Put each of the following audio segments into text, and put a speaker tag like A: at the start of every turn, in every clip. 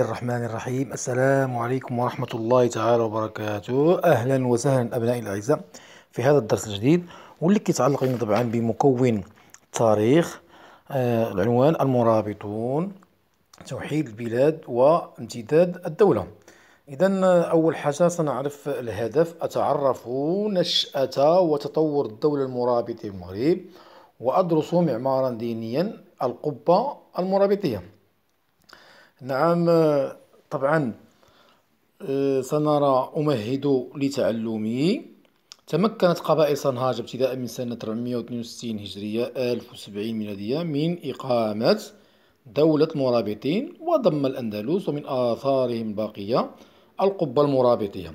A: الله الرحمن الرحيم السلام عليكم ورحمة الله تعالى وبركاته أهلا وسهلا أبنائي الأعزاء في هذا الدرس الجديد واللي كيتعلق لنا طبعا بمكون التاريخ آه العنوان المرابطون توحيد البلاد وامتداد الدولة إذا آه، أول حاجة سنعرف الهدف أتعرف نشأة وتطور الدولة المرابطة في المغرب وأدرس معمارا دينيا القبة المرابطية نعم طبعا آه، سنرى أمهد لتعلمي تمكنت قبائل صنهاج ابتداء من سنة 462 هجرية 1070 ميلادية من إقامة دولة مرابطين وضم الأندلس ومن آثارهم الباقية القبة المرابطية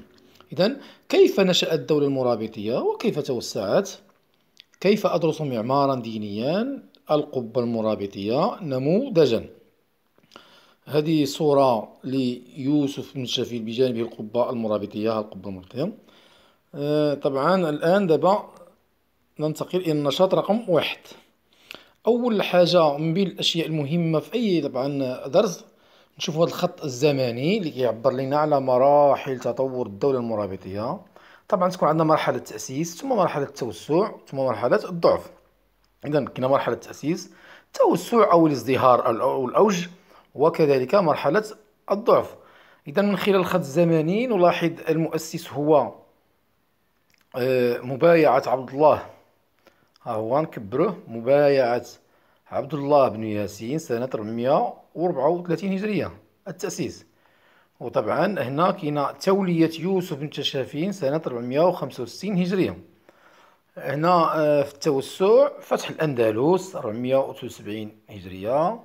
A: إذا كيف نشأت الدولة المرابطية وكيف توسعت؟ كيف أدرس معمارا دينيا القبة المرابطية نموذجا هذه صورة ليوسف بن شفيل بجانبه القبة المرابطية القبة المرابطية آه، طبعا الآن دابا ننتقل إلى النشاط رقم واحد أول حاجة من بين الأشياء المهمة في أي طبعا درس نشوف هذا الخط الزمني اللي كيعبر لنا على مراحل تطور الدولة المرابطية طبعا تكون عندنا مرحلة التأسيس ثم مرحلة التوسع ثم مرحلة الضعف إذا كنا مرحلة التأسيس توسع أو الازدهار أو الأوج وكذلك مرحلة الضعف إذا من خلال الخط الزمني نلاحظ المؤسس هو آه، مبايعة عبد الله ها هو نكبره مبايعة عبد الله بن ياسين سنة 434 هجرية التأسيس وطبعا هنا كاينه تولية يوسف بن تشافين سنة 465 هجرية هنا آه، في التوسع فتح الأندلس 473 هجرية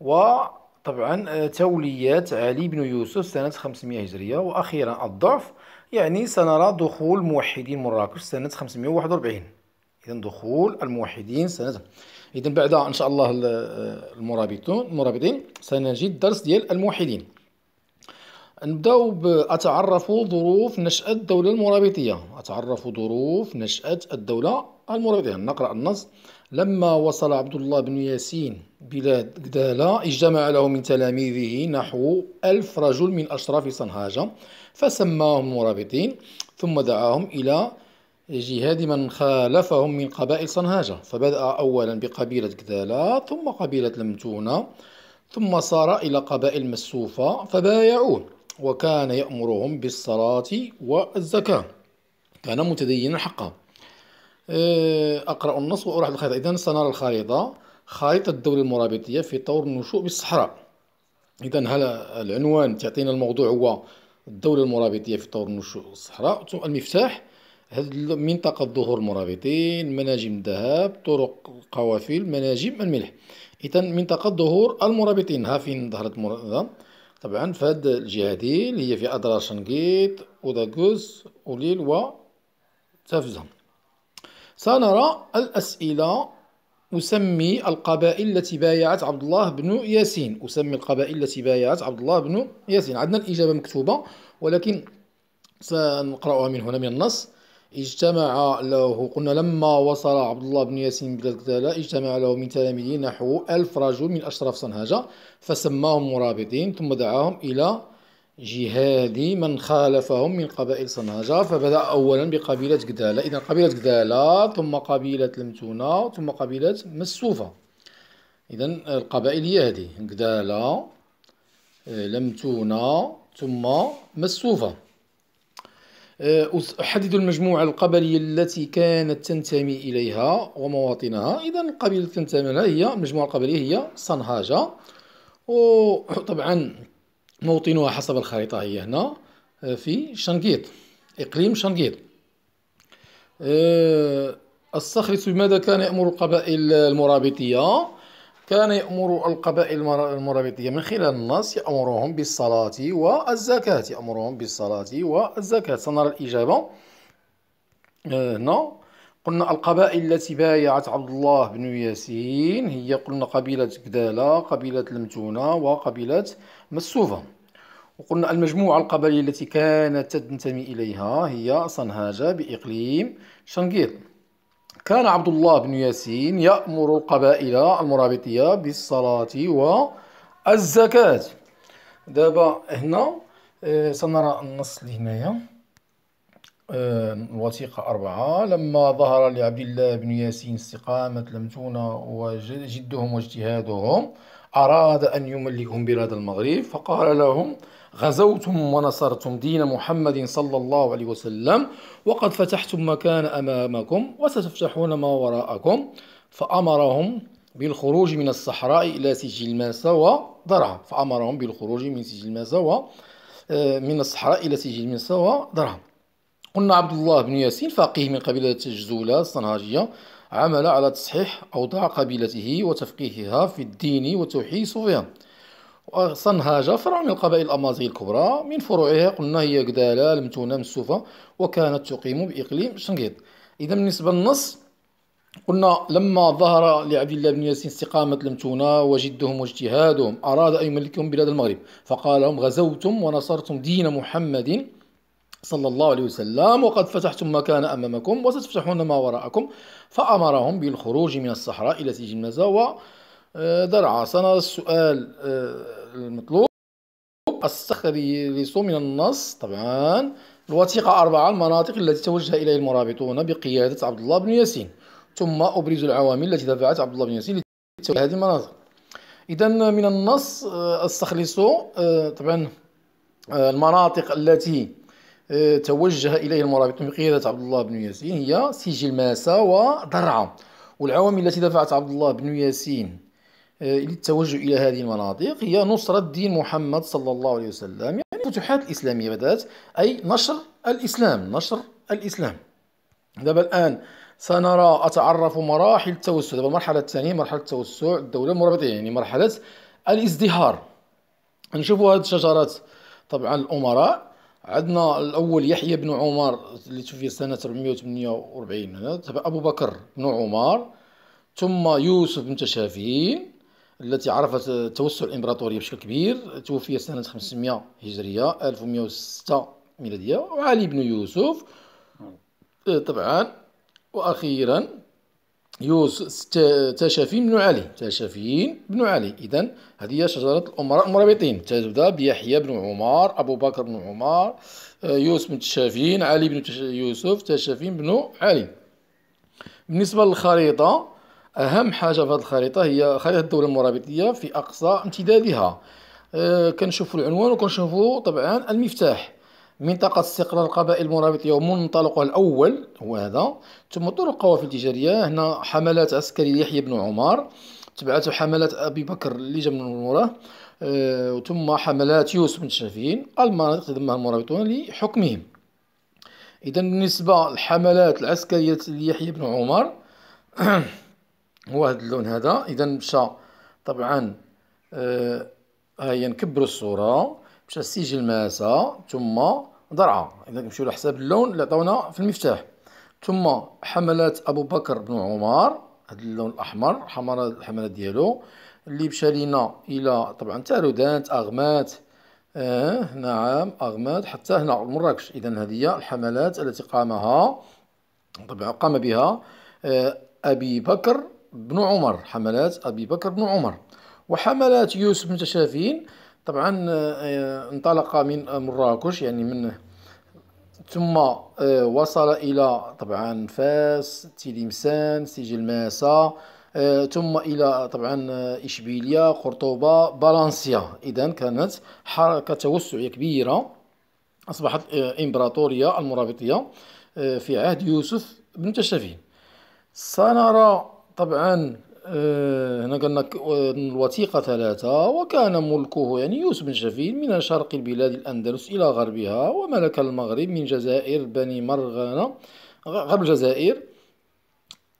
A: و طبعا آه، توليات علي بن يوسف سنة 500 هجرية وأخيرا الضعف يعني سنرى دخول موحدين مراكش سنة 541 إذا دخول الموحدين سنة إذا بعد إن شاء الله آه، المرابطون المرابطين سنجد درس ديال الموحدين نبداو بأتعرف ظروف نشأة الدولة المرابطية أتعرف ظروف نشأة الدولة المرابطية نقرأ النص لما وصل عبد الله بن ياسين بلاد قدالة اجتمع له من تلاميذه نحو ألف رجل من أشراف صنهاجة فسماهم مرابطين ثم دعاهم إلى جهاد من خالفهم من قبائل صنهاجة فبدأ أولا بقبيلة قدالة ثم قبيلة لمتونة ثم سار إلى قبائل مسوفة فبايعوه وكان يأمرهم بالصلاة والزكاة كان متدينا حقا إيه، أقرأ النص واروح الخريطة إذا سنرى الخريطة خريطة الدولة المرابطية في طور النشوء بالصحراء إذا هل العنوان تعطينا الموضوع هو الدولة المرابطية في طور النشوء بالصحراء ثم المفتاح هذه منطقة ظهور المرابطين مناجم الذهب طرق قوافل مناجم الملح إذا منطقة ظهور المرابطين ها فين ظهرت المرابطة طبعا فهاد الجهة هذه اللي هي في أدرار شنقيط وداكوس وليل و تافزهم سنرى الأسئلة أسمي القبائل التي بايعت عبد الله بن ياسين أسمي القبائل التي بايعت عبد الله بن ياسين عندنا الإجابة مكتوبة ولكن سنقرأها من هنا من النص اجتمع له قلنا لما وصل عبد الله بن ياسين بلاد اجتمع له من تلاميذه نحو ألف رجل من أشراف صنهاجة فسماهم مرابطين ثم دعاهم إلى جهادي من خالفهم من قبائل صناجة فبدأ أولا بقبيلة قدالة إذا قبيلة قدالة ثم قبيلة لمتونة ثم قبيلة مسوفة إذا القبائل هي هذه قدالة آه، لمتونة ثم مسوفة آه، أحدد المجموعة القبلية التي كانت تنتمي إليها ومواطنها إذا القبيلة التي تنتمي لها هي المجموعة القبلية هي صنهاجة وطبعا موطنها حسب الخريطة هي هنا آه، في شنقيط إقليم شنقيط الصخرس آه، بماذا كان يأمر القبائل المرابطية كان يأمر القبائل المرابطية من خلال النص يأمرهم بالصلاة والزكاة يأمرهم بالصلاة والزكاة سنرى الإجابة آه، هنا قلنا القبائل التي بايعت عبد الله بن ياسين هي قلنا قبيلة كدالة قبيلة المتونة وقبيلة مسوفة وقلنا المجموعة القبلية التي كانت تنتمي إليها هي صنهاجة بإقليم شنقيط كان عبد الله بن ياسين يأمر القبائل المرابطية بالصلاة والزكاة دابا هنا آه، سنرى النص لهنايا هنايا الوثيقة آه، أربعة لما ظهر لعبد الله بن ياسين استقامة لمتون وجدهم واجتهادهم أراد أن يملكهم بلاد المغرب فقال لهم غزوتم ونصرتم دين محمد صلى الله عليه وسلم وقد فتحتم مكان أمامكم وستفتحون ما وراءكم فأمرهم بالخروج من الصحراء إلى سجل الماسة وضرع فأمرهم بالخروج من سجل الماسة آه، و من الصحراء إلى سجل الماسة وضرع قلنا عبد الله بن ياسين فقيه من قبيلة جزولة الصنهاجية عمل على تصحيح أوضاع قبيلته وتفقيهها في الدين وتوحيد سفيان وصنهاجة فرع من القبائل الأمازيغ الكبرى من فروعها قلنا هي قدالة المتونة مسوفة وكانت تقيم بإقليم شنقيط إذا بالنسبة للنص قلنا لما ظهر لعبد الله بن ياسين استقامة المتونة وجدهم واجتهادهم أراد أن يملكهم بلاد المغرب فقال لهم غزوتم ونصرتم دين محمد صلى الله عليه وسلم وقد فتحتم ما كان أمامكم وستفتحون ما وراءكم فأمرهم بالخروج من الصحراء إلى سجن مزا آه، درعا سنرى السؤال آه، المطلوب الصخري ليسو من النص طبعا الوثيقة أربعة المناطق التي توجه إليها المرابطون بقيادة عبد الله بن ياسين ثم أبرز العوامل التي دفعت عبد الله بن ياسين لتوجه هذه المناطق إذا من النص استخلص آه، طبعا المناطق التي توجه إليها المرابطون بقيادة عبد الله بن ياسين هي سجل ماسا ودرعا والعوامل التي دفعت عبد الله بن ياسين آه، للتوجه إلى هذه المناطق هي نصرة دين محمد صلى الله عليه وسلم يعني الفتوحات الإسلامية بدأت أي نشر الإسلام نشر الإسلام دابا الآن سنرى أتعرف مراحل التوسع دابا المرحلة الثانية مرحلة توسع الدولة المرابطة يعني مرحلة الازدهار نشوفوا هذه الشجرات طبعا الأمراء عندنا الأول يحيى بن عمر اللي توفي سنة 448 أبو بكر بن عمر ثم يوسف بن تشافين التي عرفت توسع الإمبراطورية بشكل كبير توفي سنة 500 هجرية 1106 ميلادية وعلي بن يوسف نعم. طبعا وأخيرا يوسف تاشافين بن علي تاشافين بن علي إذا هذه شجرة الأمراء المرابطين تبدأ بيحيى بن عمر أبو بكر بن عمر آه، يوسف بن تشافين علي بن يوسف تاشافين بن علي بالنسبة للخريطة اهم حاجه في هذه الخريطه هي خريطه الدوله المرابطيه في اقصى امتدادها أه كنشوفوا العنوان وكنشوفوا طبعا المفتاح منطقة استقرار القبائل المرابطية ومنطلقها الأول هو هذا ثم طرق القوافل التجارية هنا حملات عسكرية يحيى بن عمر تبعته حملات أبي بكر اللي جا من وراه أه ثم حملات يوسف بن شافين المناطق تضمها المرابطون لحكمهم إذا بالنسبة للحملات العسكرية ليحيى بن عمر هو هذا اللون هذا اذا مشى طبعا آه ها هي نكبروا الصوره مشى السجل ماسه ثم درعا اذا نمشيو على حساب اللون اللي عطاونا في المفتاح ثم حملات ابو بكر بن عمر هذا اللون الاحمر حمر الحملات ديالو اللي مشى لينا الى طبعا تارودانت اغمات آه نعم اغمات حتى هنا مراكش اذا هذه هي الحملات التي قامها طبعا قام بها آه ابي بكر بن عمر حملات أبي بكر بن عمر وحملات يوسف بن تشافين طبعا آه، آه، انطلق من مراكش يعني من ثم آه، وصل إلى طبعا فاس تلمسان سجل ماسا ثم الى طبعا اشبيليه قرطبه بالانسيا اذا كانت حركه توسعيه كبيره اصبحت امبراطوريه المرابطيه في عهد يوسف بن تشافين سنرى طبعا آه، هنا قلنا الوثيقة ثلاثة وكان ملكه يعني يوسف بن شفيل من شرق البلاد الأندلس إلى غربها وملك المغرب من جزائر بني مرغنة غرب الجزائر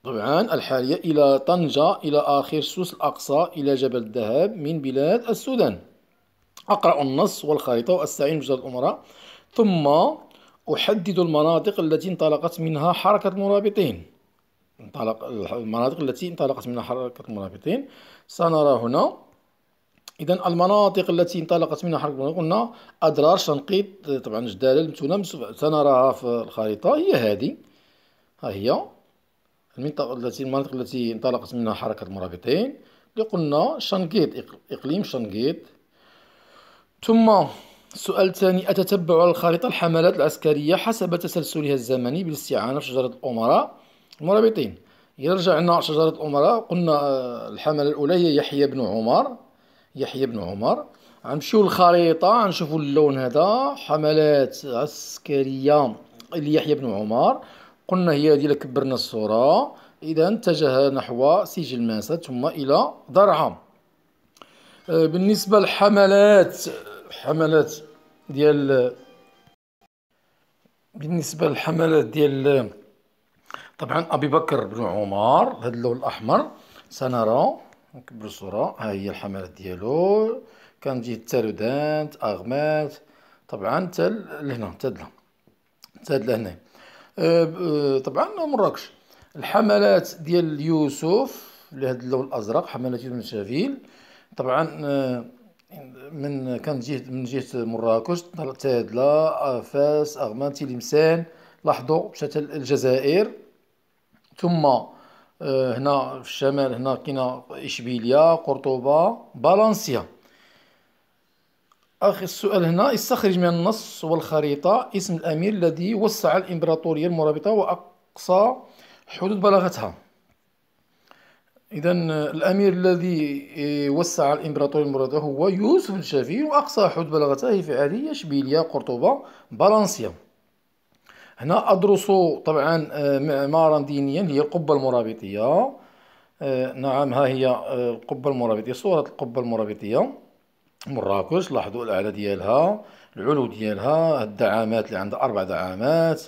A: طبعا الحالية إلى طنجة إلى آخر سوس الأقصى إلى جبل الذهب من بلاد السودان أقرأ النص والخريطة وأستعين بجلد الأمراء ثم أحدد المناطق التي انطلقت منها حركة المرابطين انطلق المناطق التي انطلقت منها حركة المنافقين سنرى هنا إذا المناطق التي انطلقت منها حركة المنافقين قلنا أدرار شنقيط طبعا جدالة المتونة سنراها في الخريطة هي هذه ها هي المنطقة التي المناطق التي انطلقت منها حركة المرابطين اللي قلنا شنقيط إقليم شنقيط ثم السؤال الثاني أتتبع على الخريطة الحملات العسكرية حسب تسلسلها الزمني بالاستعانة بشجرة الأمراء المرابطين يرجع لنا شجرة الأمراء قلنا آه، الحملة الأولى هي يحيى بن عمر يحيى بن عمر غنمشيو للخريطة غنشوفو اللون هذا حملات عسكرية ليحيى بن عمر قلنا هي هادي كبرنا الصورة إذا اتجه نحو سجل ماسة ثم إلى درعا آه، بالنسبة للحملات حملات ديال بالنسبة للحملات ديال طبعا ابي بكر بن عمر هذا اللون الاحمر سنرى نكبر الصوره ها هي الحملات ديالو كان جهه تالودانت اغمات طبعا تال لهنا تل تل لهنا أه, أه، طبعا مراكش الحملات ديال يوسف لهذا اللون الازرق حملات يوسف شافيل طبعا أه، من كان جهه من جهه مراكش تادلا آه، فاس اغمان تلمسان لاحظوا مشات الجزائر ثم آه، هنا في الشمال هنا كاين اشبيليه قرطبه بالانسيا اخر السؤال هنا استخرج من النص والخريطه اسم الامير الذي وسع الامبراطوريه المرابطه واقصى حدود بلاغتها اذا الامير الذي آه، وسع الامبراطوريه المرابطه هو يوسف الشافعي واقصى حدود بلاغتها هي عاديه اشبيليه قرطبه بالانسيا هنا أدرس طبعا آه، معمارا دينيا هي القبة المرابطية آه، نعم ها هي آه، القبة المرابطية صورة القبة المرابطية مراكش لاحظوا الأعلى ديالها العلو ديالها الدعامات اللي عندها أربع دعامات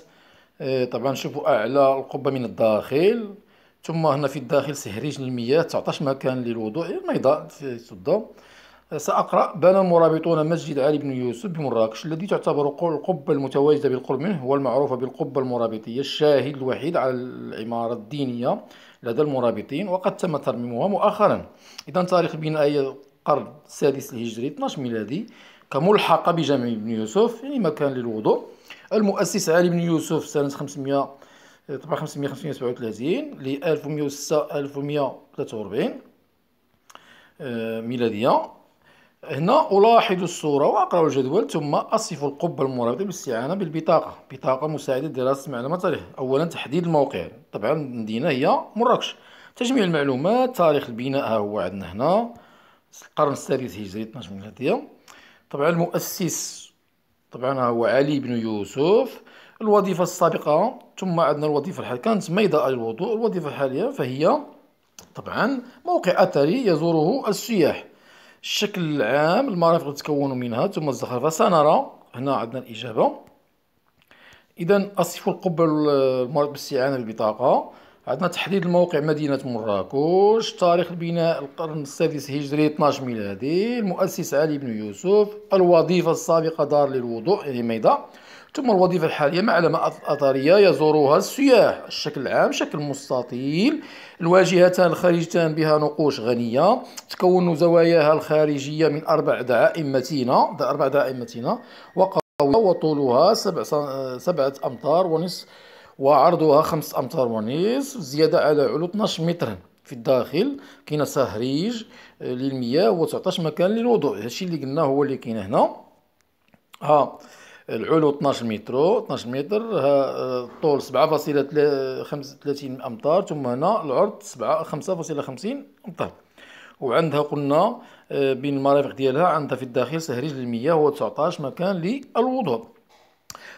A: طبعا شوفوا أعلى القبة من الداخل ثم هنا في الداخل سهريج المياه 19 مكان للوضوء الميضاء في السده سأقرأ بنى المرابطون مسجد علي بن يوسف بمراكش الذي تعتبر القبة المتواجدة بالقرب منه والمعروفة بالقبة المرابطية الشاهد الوحيد على العمارة الدينية لدى المرابطين وقد تم ترميمها مؤخرا إذا تاريخ بناء القرن السادس الهجري 12 ميلادي كملحقة بجامع بن يوسف يعني مكان للوضوء المؤسس علي بن يوسف سنة 500 طبعا 537 ل 1106 1143 ميلادية هنا ألاحظ الصورة وأقرأ الجدول ثم أصف القبة المرابطة بالاستعانة بالبطاقة بطاقة مساعدة لدراسة معلوماته أولا تحديد الموقع طبعا المدينة هي مراكش تجميع المعلومات تاريخ البناء ها هو عندنا هنا القرن السادس هجري 12 ميلادية طبعا المؤسس طبعا هو علي بن يوسف الوظيفة السابقة ثم عندنا الوظيفة الحالية كانت ميضاء الوضوء الوظيفة الحالية فهي طبعا موقع أثري يزوره السياح الشكل العام المرافق تتكون منها ثم الزخرفة سنرى هنا عندنا الإجابة إذا أصف القبة المرافق بالاستعانة بالبطاقة عندنا تحديد الموقع مدينة مراكش تاريخ البناء القرن السادس هجري 12 ميلادي المؤسس علي بن يوسف الوظيفة السابقة دار للوضوء يعني ميضة ثم الوظيفة الحالية معلمة أثرية يزورها السياح الشكل العام شكل مستطيل الواجهتان الخارجتان بها نقوش غنية تكون زواياها الخارجية من أربع دعائم متينة أربع دعائم متينة وقوية وطولها سبع آه، سبعة أمتار ونصف وعرضها خمس أمتار ونصف زيادة على علو 12 متر في الداخل كاين سهريج آه، للمياه و19 مكان للوضوء هادشي اللي قلنا هو اللي كاين هنا ها العلو 12 متر 12 متر الطول 7.35 امتار ثم هنا العرض 5.50 امتار وعندها قلنا آه، بين المرافق ديالها عندها في الداخل سهريج للمياه هو 19 مكان للوضوء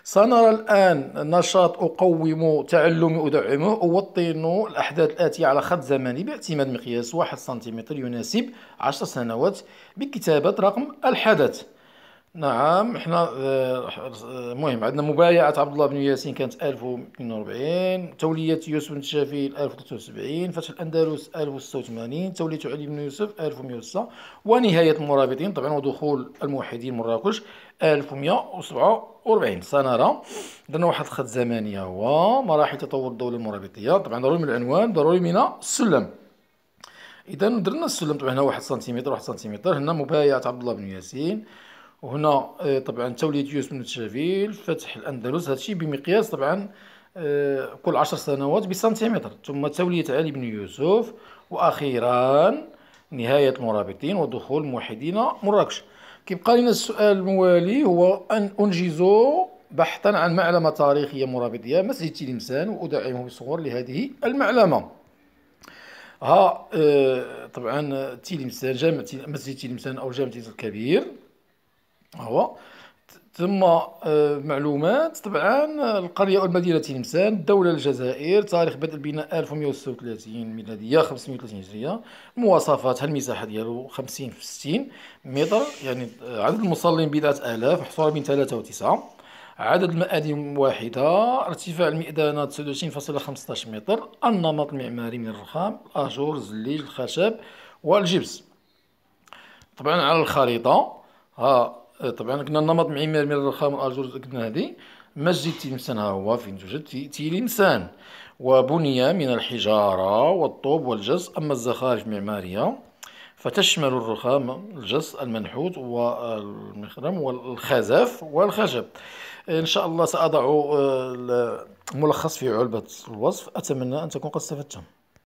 A: سنرى الآن نشاط أقوم تعلم أدعمه أوطن الأحداث الآتية على خط زمني باعتماد مقياس 1 سنتيمتر يناسب 10 سنوات بكتابة رقم الحدث نعم احنا آه، آه، المهم عندنا مبايعة عبد الله بن ياسين كانت 1042 تولية يوسف بن الشافعي 1073 فتح الأندلس 1086 تولية علي بن يوسف 1106 ونهاية المرابطين طبعا ودخول الموحدين مراكش 1147 سنرى درنا واحد الخط زمني هو مراحل تطور الدولة المرابطية طبعا ضروري من العنوان ضروري من السلم إذا درنا السلم طبعا هنا واحد سنتيمتر واحد سنتيمتر هنا مبايعة عبد الله بن ياسين وهنا آه، طبعا تولية يوسف بن تشافيل فتح الأندلس هادشي بمقياس طبعا آه، كل عشر سنوات بسنتيمتر ثم تولية علي بن يوسف وأخيرا نهاية المرابطين ودخول الموحدين مراكش كيبقى لنا السؤال الموالي هو أن أنجزوا بحثا عن معلمة تاريخية مرابطية آه، مسجد تلمسان وأدعمه بصور لهذه المعلمة ها طبعا تلمسان جامع مسجد تلمسان أو جامع تلمسان الكبير هو ثم آه، معلومات طبعا آه، القرية والمدينة تلمسان الدولة الجزائر تاريخ بدء البناء 1136 ميلادية 530 هجرية مواصفات المساحة ديالو 50 في 60 متر يعني آه، عدد المصلين بضعة آلاف محصورة بين 3 و 9 عدد المآذن واحدة ارتفاع المئذنة 29.15 متر النمط المعماري من الرخام الأجور الزليج الخشب والجبس طبعا على الخريطة ها آه، طبعا كنا النمط معماري من الرخام والارجل كنا هذه مسجد تلمسان ها هو فين توجد في تلمسان وبني من الحجارة والطوب والجص أما الزخارف المعمارية فتشمل الرخام الجص المنحوت والمخرم والخزف والخشب إن شاء الله سأضع آه، ملخص في علبة الوصف أتمنى أن تكون قد استفدتم